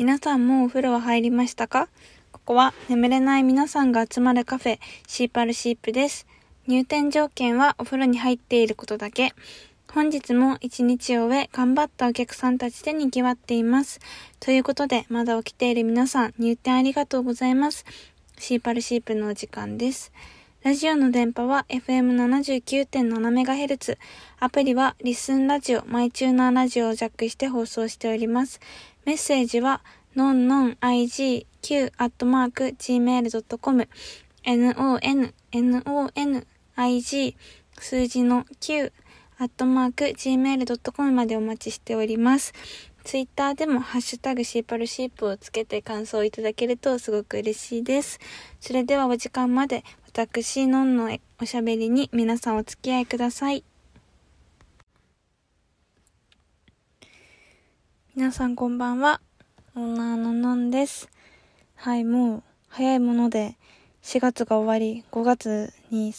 皆さんもお風呂は入りましたかここは眠れない皆さんが集まるカフェ、シーパルシープです。入店条件はお風呂に入っていることだけ。本日も一日を終え、頑張ったお客さんたちで賑わっています。ということで、まだ起きている皆さん、入店ありがとうございます。シーパルシープのお時間です。ラジオの電波は FM79.7MHz。アプリはリスンラジオ、マイチューナーラジオをジャックして放送しております。メッセージは、のんのん igq.gmail.com non, non, ig 数字の q.gmail.com までお待ちしております。ツイッターでもハッシュタグシーパルシープをつけて感想をいただけるとすごく嬉しいです。それではお時間まで私のんのおしゃべりに皆さんお付き合いください。皆さんこんばんは。オーナーののんです。はい、もう早いもので4月が終わり5月に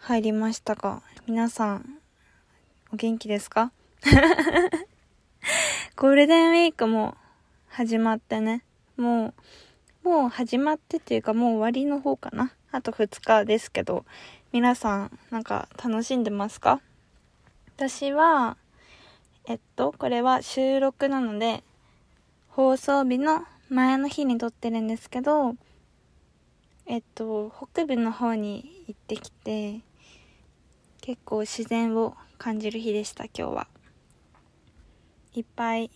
入りましたが皆さんお元気ですか ゴールデンウィークも始まってね、もう、もう始まってっていうかもう終わりの方かな。あと2日ですけど、皆さんなんか楽しんでますか私は、えっと、これは収録なので、放送日の前の日に撮ってるんですけど、えっと、北部の方に行ってきて、結構自然を感じる日でした、今日は。いっぱい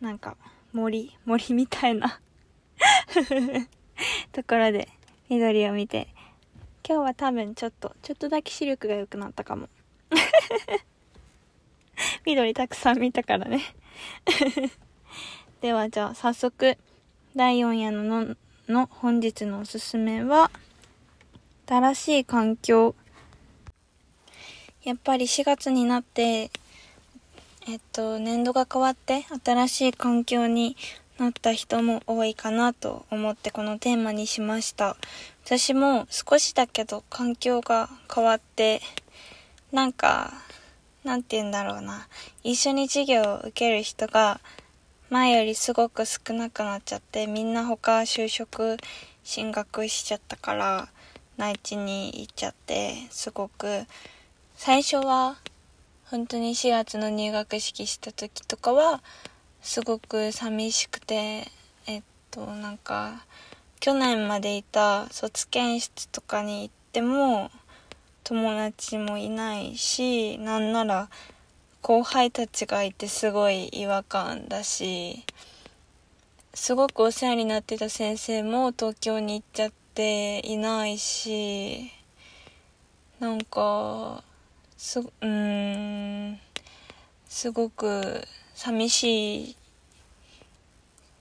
なんか森森みたいな ところで緑を見て今日は多分ちょっとちょっとだけ視力が良くなったかも 緑たくさん見たからね ではじゃあ早速第4夜ののの本日のおすすめは新しい環境やっぱり4月になってえっと、年度が変わって新しい環境になった人も多いかなと思ってこのテーマにしました。私も少しだけど環境が変わって、なんか、なんて言うんだろうな。一緒に授業を受ける人が前よりすごく少なくなっちゃって、みんな他就職、進学しちゃったから、内地に行っちゃって、すごく、最初は本当に4月の入学式した時とかはすごく寂しくてえっとなんか去年までいた卒検室とかに行っても友達もいないしなんなら後輩たちがいてすごい違和感だしすごくお世話になってた先生も東京に行っちゃっていないしなんかすうんすごく寂しい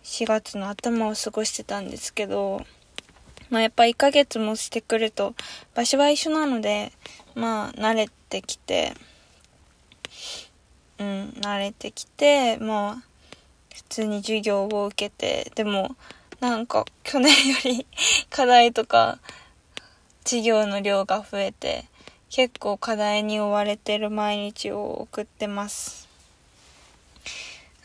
4月の頭を過ごしてたんですけど、まあ、やっぱ1ヶ月もしてくると場所は一緒なのでまあ慣れてきてうん慣れてきてまあ普通に授業を受けてでもなんか去年より課題とか授業の量が増えて結構課題に追われてる毎日を送ってます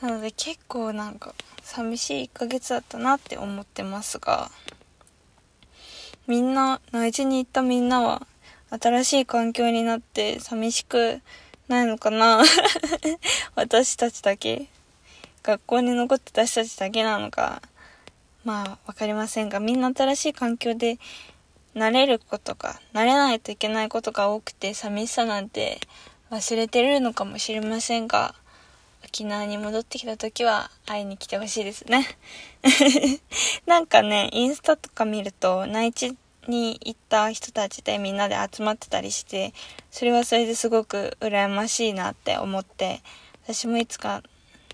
なので結構なんか寂しい1ヶ月だったなって思ってますがみんな内地に行ったみんなは新しい環境になって寂しくないのかな 私たちだけ学校に残って私たちだけなのかまあ分かりませんがみんな新しい環境で慣れることが、慣れないといけないことが多くて寂しさなんて忘れてるのかもしれませんが、沖縄に戻ってきた時は会いに来てほしいですね。なんかね、インスタとか見ると内地に行った人たちでみんなで集まってたりして、それはそれですごく羨ましいなって思って、私もいつか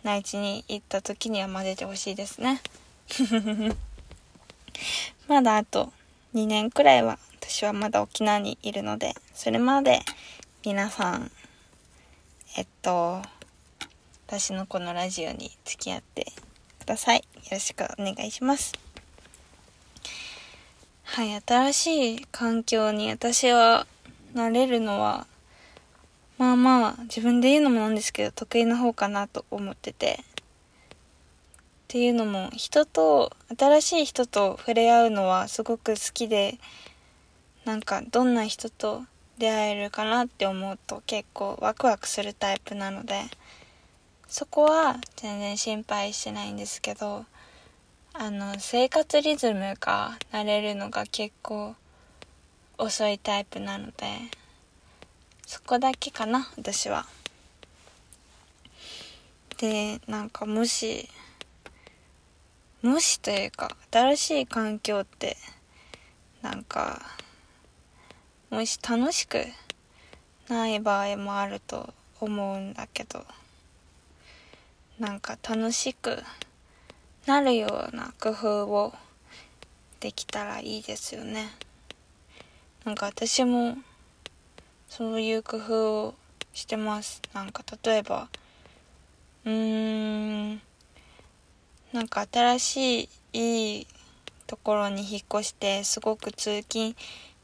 内地に行った時には混ぜてほしいですね。まだあと2年くらいは私はまだ沖縄にいるので、それまで皆さん、えっと、私のこのラジオに付き合ってください。よろしくお願いします。はい、新しい環境に私はなれるのは、まあまあ、自分で言うのもなんですけど、得意な方かなと思ってて、っていうのも人と新しい人と触れ合うのはすごく好きでなんかどんな人と出会えるかなって思うと結構ワクワクするタイプなのでそこは全然心配してないんですけどあの生活リズムが慣れるのが結構遅いタイプなのでそこだけかな私は。でなんかもし無視というか新しい環境ってなんかもし楽しくない場合もあると思うんだけどなんか楽しくなるような工夫をできたらいいですよねなんか私もそういう工夫をしてますなんか例えばうーんなんか新しいいいところに引っ越してすごく通勤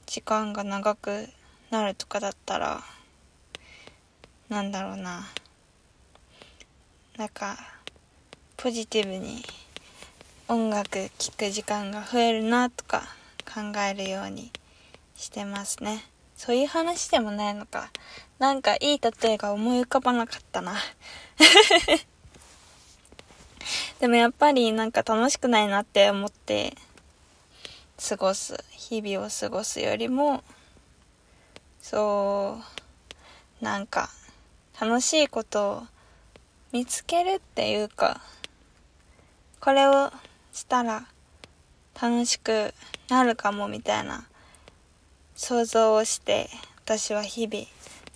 時間が長くなるとかだったらなんだろうななんかポジティブに音楽聴く時間が増えるなとか考えるようにしてますねそういう話でもないのかなんかいい例えが思い浮かばなかったなでもやっぱりなんか楽しくないなって思って過ごす日々を過ごすよりもそうなんか楽しいことを見つけるっていうかこれをしたら楽しくなるかもみたいな想像をして私は日々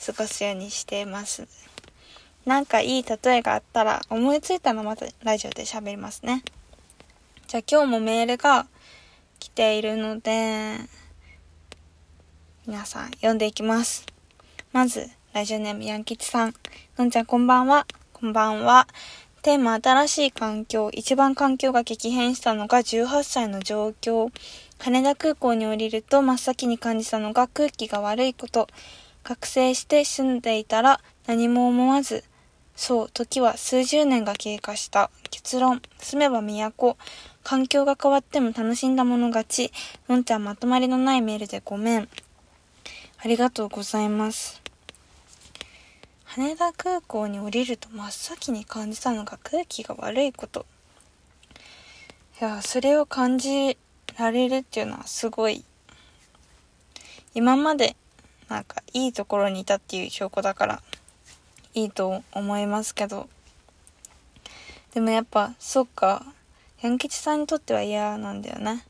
過ごすようにしています。なんかいい例えがあったら思いついたのまたラジオで喋りますね。じゃあ今日もメールが来ているので、皆さん読んでいきます。まず、ラジオネームヤンキチさん。のんちゃんこんばんは。こんばんは。テーマ新しい環境。一番環境が激変したのが18歳の状況。羽田空港に降りると真っ先に感じたのが空気が悪いこと。覚醒して住んでいたら何も思わずそう、時は数十年が経過した。結論、住めば都。環境が変わっても楽しんだもの勝ち。のんちゃんまとまりのないメールでごめん。ありがとうございます。羽田空港に降りると真っ先に感じたのが空気が悪いこと。いや、それを感じられるっていうのはすごい。今まで、なんかいいところにいたっていう証拠だから。いいと思いますけどでもやっぱそっかヤン吉さんにとっては嫌なんだよね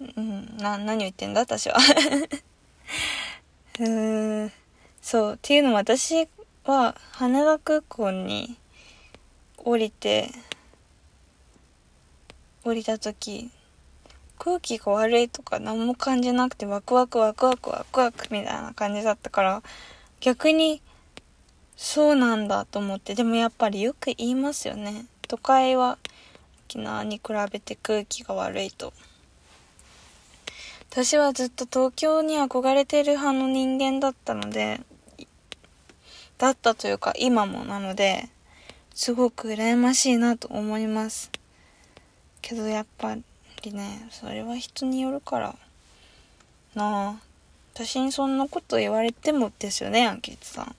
うんな何を言ってんだ私は うーんそうっていうのも私は羽田空港に降りて降りた時空気が悪いとか何も感じなくてワクワクワクワクワクワクみたいな感じだったから逆にそうなんだと思って。でもやっぱりよく言いますよね。都会は沖縄に比べて空気が悪いと。私はずっと東京に憧れてる派の人間だったので、だったというか今もなので、すごく羨ましいなと思います。けどやっぱりね、それは人によるからなあ私にそんなこと言われてもですよね、アンケートさん。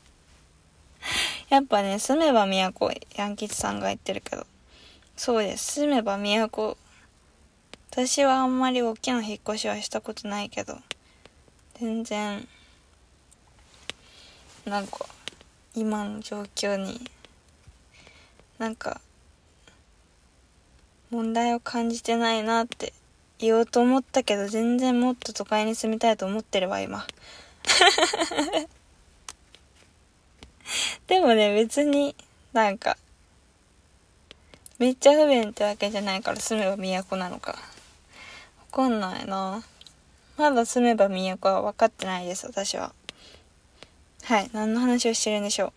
やっぱね、住めば都、ヤンキチさんが言ってるけど。そうです、住めば都。私はあんまり大きな引っ越しはしたことないけど、全然、なんか、今の状況に、なんか、問題を感じてないなって言おうと思ったけど、全然もっと都会に住みたいと思ってるわ、今。でもね、別になんか、めっちゃ不便ってわけじゃないから住めば都なのか。わかんないなまだ住めば都は分かってないです、私は。はい、何の話をしてるんでしょう。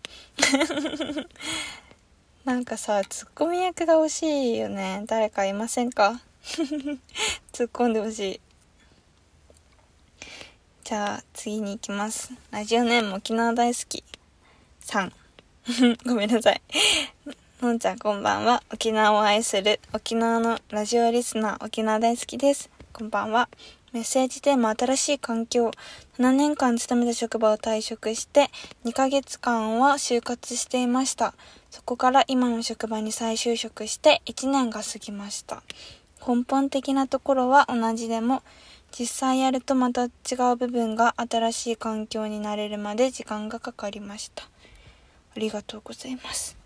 なんかさ、ツッコミ役が欲しいよね。誰かいませんか 突っ込んでほしい。じゃあ、次に行きます。ラジオネーム沖縄大好き。さん。ごめんなさい。のんちゃんこんばんは。沖縄を愛する沖縄のラジオリスナー、沖縄大好きです。こんばんは。メッセージテーマ、新しい環境。7年間勤めた職場を退職して、2ヶ月間は就活していました。そこから今の職場に再就職して、1年が過ぎました。根本的なところは同じでも実際やるとまた違う部分が新しい環境になれるまで時間がかかりましたありがとうございます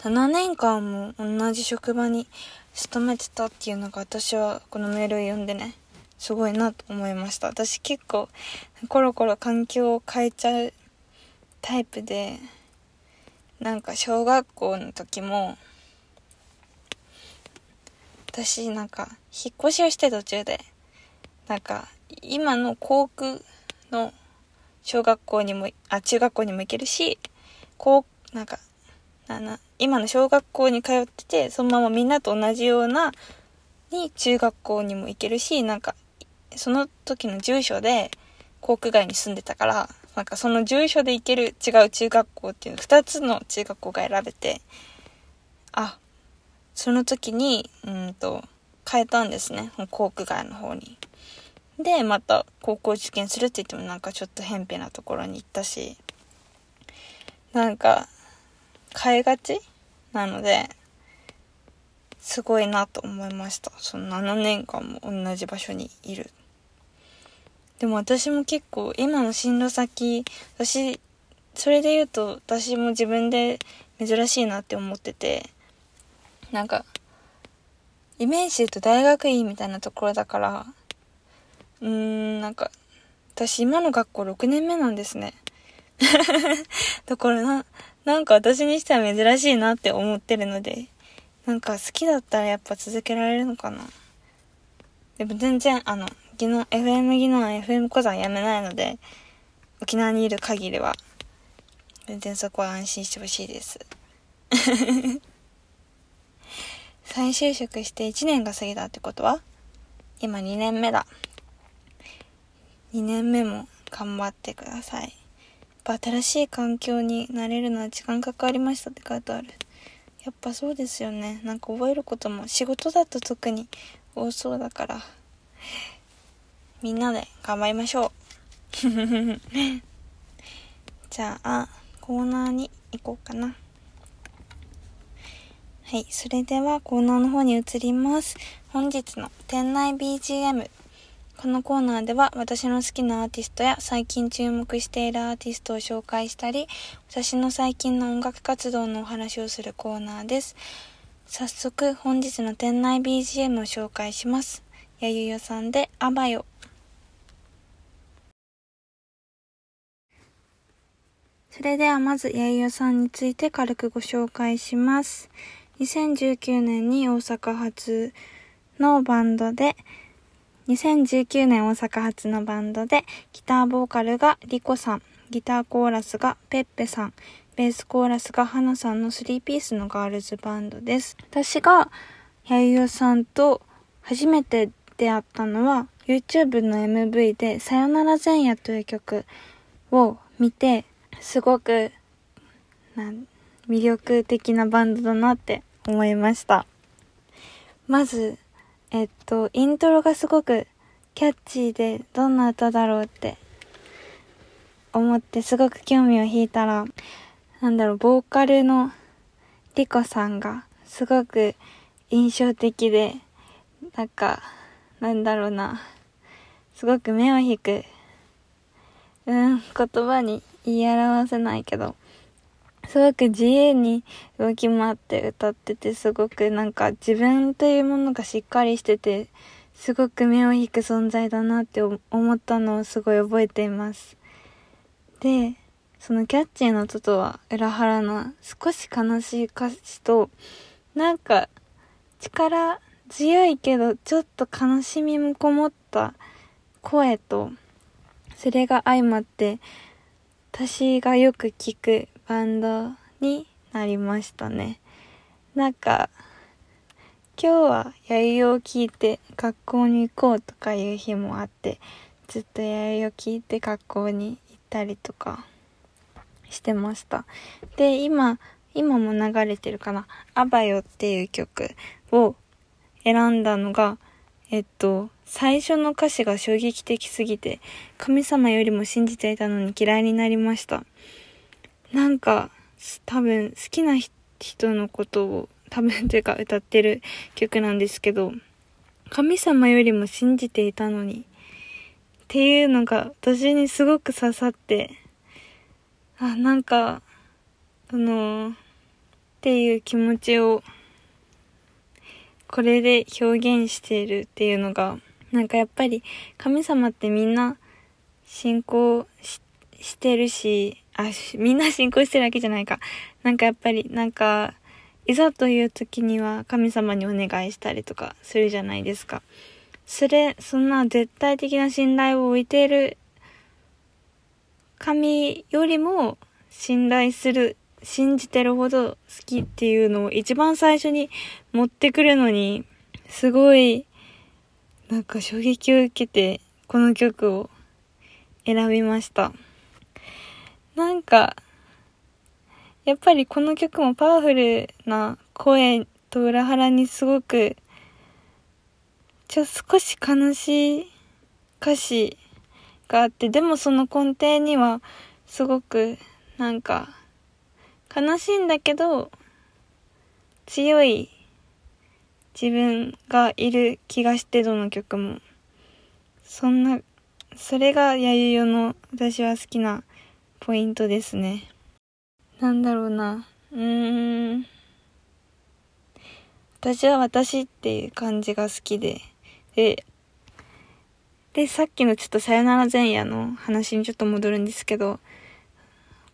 7年間も同じ職場に勤めてたっていうのが私はこのメールを読んでねすごいなと思いました私結構コロコロ環境を変えちゃうタイプでなんか小学校の時も私なんか引っ越しをして途中でなんか今の校区の小学校にもあ中学校にも行けるしこうなんかなな今の小学校に通っててそのままみんなと同じようなに中学校にも行けるしなんかその時の住所で校区外に住んでたからなんかその住所で行ける違う中学校っていう2つの中学校が選べてあその時に、うんと、変えたんですね。校区外の方に。で、また高校受験するって言ってもなんかちょっとへんなところに行ったし、なんか、変えがちなので、すごいなと思いました。その7年間も同じ場所にいる。でも私も結構今の進路先、私、それで言うと私も自分で珍しいなって思ってて、なんか、イメージで言うと大学院みたいなところだから、うーん、なんか、私今の学校6年目なんですね。だからな、なんか私にしては珍しいなって思ってるので、なんか好きだったらやっぱ続けられるのかな。でも全然、あの、技能、FM 技能、FM 講座やめないので、沖縄にいる限りは、全然そこは安心してほしいです。再就職して1年が過ぎたってことは今2年目だ。2年目も頑張ってください。やっぱ新しい環境になれるのは時間かかりましたって書いてある。やっぱそうですよね。なんか覚えることも仕事だと特に多そうだから。みんなで頑張りましょう。じゃあ、コーナーに行こうかな。はい、それではコーナーの方に移ります。本日の店内 BGM。このコーナーでは私の好きなアーティストや最近注目しているアーティストを紹介したり、私の最近の音楽活動のお話をするコーナーです。早速本日の店内 BGM を紹介します。やゆよさんであばよ。それではまずやゆよさんについて軽くご紹介します。2019年に大阪発のバンドで、2019年大阪発のバンドで、ギターボーカルがリコさん、ギターコーラスがペッペさん、ベースコーラスが花さんの3ピースのガールズバンドです。私がやゆうさんと初めて出会ったのは、YouTube の MV で、さよなら前夜という曲を見て、すごく、なん魅力的なバンドだなって思いましたまずえっとイントロがすごくキャッチーでどんな歌だろうって思ってすごく興味を引いたらなんだろうボーカルのリコさんがすごく印象的でなんかなんだろうなすごく目を引くうん言葉に言い表せないけどすごく自由に動き回って歌っててすごくなんか自分というものがしっかりしててすごく目を引く存在だなって思ったのをすごい覚えていますでそのキャッチーの音とは裏腹の少し悲しい歌詞となんか力強いけどちょっと悲しみもこもった声とそれが相まって私がよく聞くバンドになりましたねなんか今日は弥生を聞いて学校に行こうとかいう日もあってずっと弥生を聞いて学校に行ったりとかしてましたで今今も流れてるかな「アバよ」っていう曲を選んだのがえっと最初の歌詞が衝撃的すぎて神様よりも信じていたのに嫌いになりましたなんか、多分好きな人のことを、多分というか歌ってる曲なんですけど、神様よりも信じていたのに、っていうのが私にすごく刺さって、あ、なんか、あのー、っていう気持ちを、これで表現しているっていうのが、なんかやっぱり神様ってみんな信仰してるし、あ、みんな信仰してるわけじゃないか。なんかやっぱり、なんか、いざという時には神様にお願いしたりとかするじゃないですか。それ、そんな絶対的な信頼を置いている神よりも信頼する、信じてるほど好きっていうのを一番最初に持ってくるのに、すごい、なんか衝撃を受けて、この曲を選びました。なんかやっぱりこの曲もパワフルな声と裏腹にすごくちょ少し悲しい歌詞があってでもその根底にはすごくなんか悲しいんだけど強い自分がいる気がしてどの曲もそんなそれが弥生の私は好きなポイントですね。なんだろうな。うーん。私は私っていう感じが好きで。で、で、さっきのちょっとさよなら前夜の話にちょっと戻るんですけど、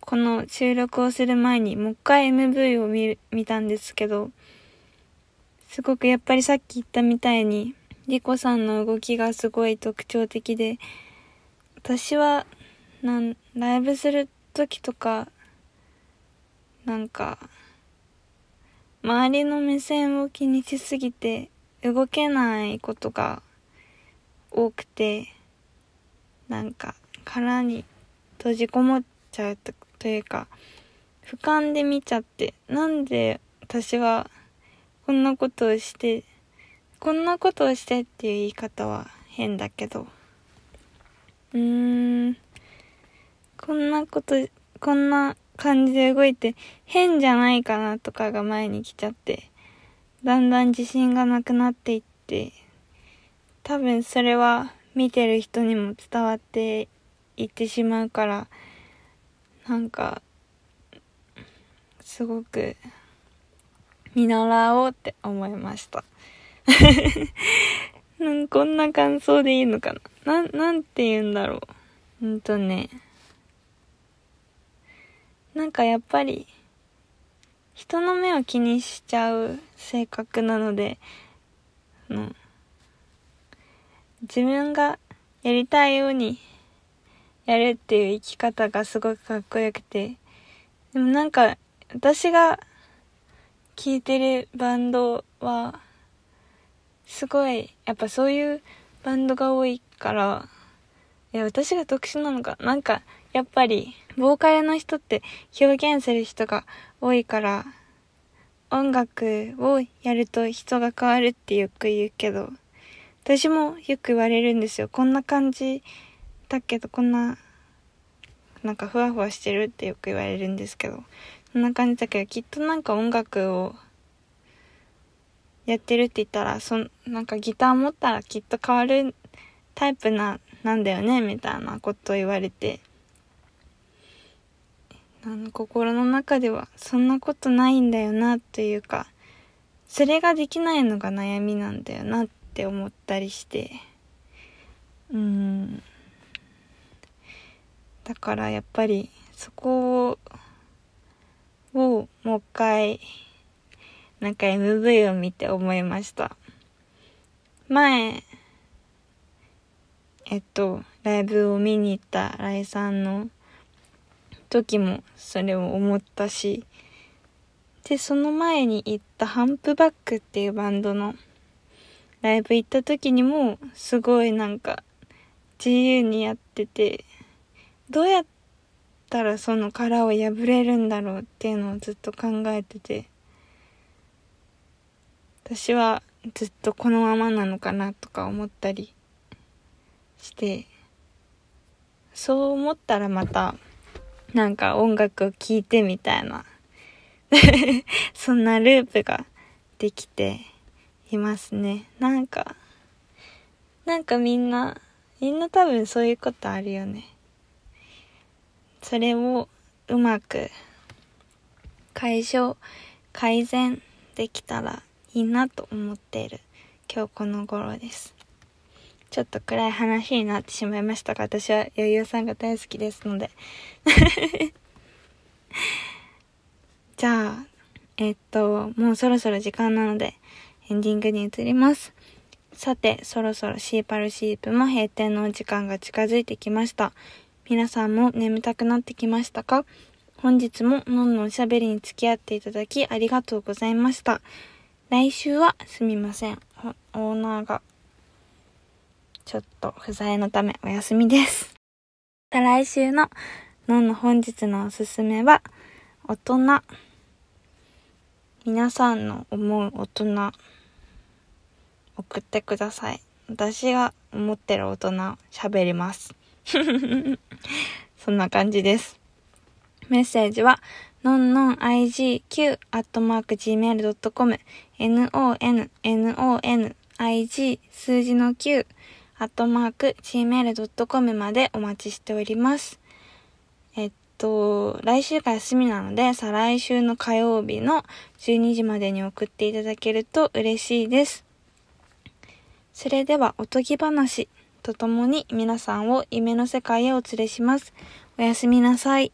この収録をする前にもう一回 MV を見る見たんですけど、すごくやっぱりさっき言ったみたいに、リコさんの動きがすごい特徴的で、私はなんライブする時とかなんか周りの目線を気にしすぎて動けないことが多くてなんか殻に閉じこもっちゃうというか俯瞰で見ちゃってなんで私はこんなことをしてこんなことをしてっていう言い方は変だけどうーんこんなことこんな感じで動いて変じゃないかなとかが前に来ちゃってだんだん自信がなくなっていって多分それは見てる人にも伝わっていってしまうからなんかすごく見習おうって思いました こんな感想でいいのかなな、ん、なんて言うんだろう。うんとね。なんかやっぱり人の目を気にしちゃう性格なので、うん、自分がやりたいようにやるっていう生き方がすごくかっこよくてでもなんか私が聴いてるバンドはすごいやっぱそういうバンドが多いからいや私が特殊なのかなんかやっぱり、ボーカルの人って表現する人が多いから、音楽をやると人が変わるってよく言うけど、私もよく言われるんですよ。こんな感じだけど、こんな、なんかふわふわしてるってよく言われるんですけど、そんな感じだけど、きっとなんか音楽をやってるって言ったら、そん、なんかギター持ったらきっと変わるタイプな、なんだよね、みたいなことを言われて。心の中ではそんなことないんだよなというかそれができないのが悩みなんだよなって思ったりしてうんだからやっぱりそこをもう一回なんか MV を見て思いました前えっとライブを見に行ったラさんの「時もそれを思ったしでその前に行ったハンプバックっていうバンドのライブ行った時にもすごいなんか自由にやっててどうやったらその殻を破れるんだろうっていうのをずっと考えてて私はずっとこのままなのかなとか思ったりしてそう思ったらまた。なんか音楽を聴いてみたいな そんなループができていますね。なんか、なんかみんな、みんな多分そういうことあるよね。それをうまく解消、改善できたらいいなと思っている今日この頃です。ちょっと暗い話になってしまいましたが、私は余裕さんが大好きですので じゃあ、えっと、もうそろそろ時間なので、エンディングに移ります。さて、そろそろシーパルシープも閉店のお時間が近づいてきました。皆さんも眠たくなってきましたか本日ものんのおしゃべりに付き合っていただきありがとうございました。来週はすみません。オーナーがちょっと不在のためお休みです。来週ののんの本日のおすすめは、大人。皆さんの思う大人、送ってください。私が思ってる大人、喋ります。そんな感じです。メッセージは、のんのん igq.gmail.com nonnonig 数字の9アットマーク、gmail.com までお待ちしております。えっと、来週が休みなので、再来週の火曜日の12時までに送っていただけると嬉しいです。それでは、おとぎ話とともに皆さんを夢の世界へお連れします。おやすみなさい。